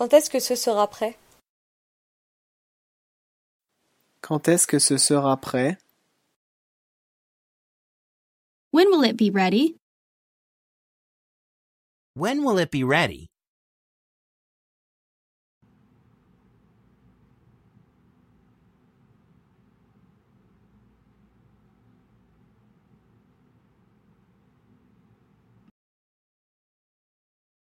Quand est-ce que ce sera prêt Quand est-ce que ce sera prêt When will it be ready? When will it be ready?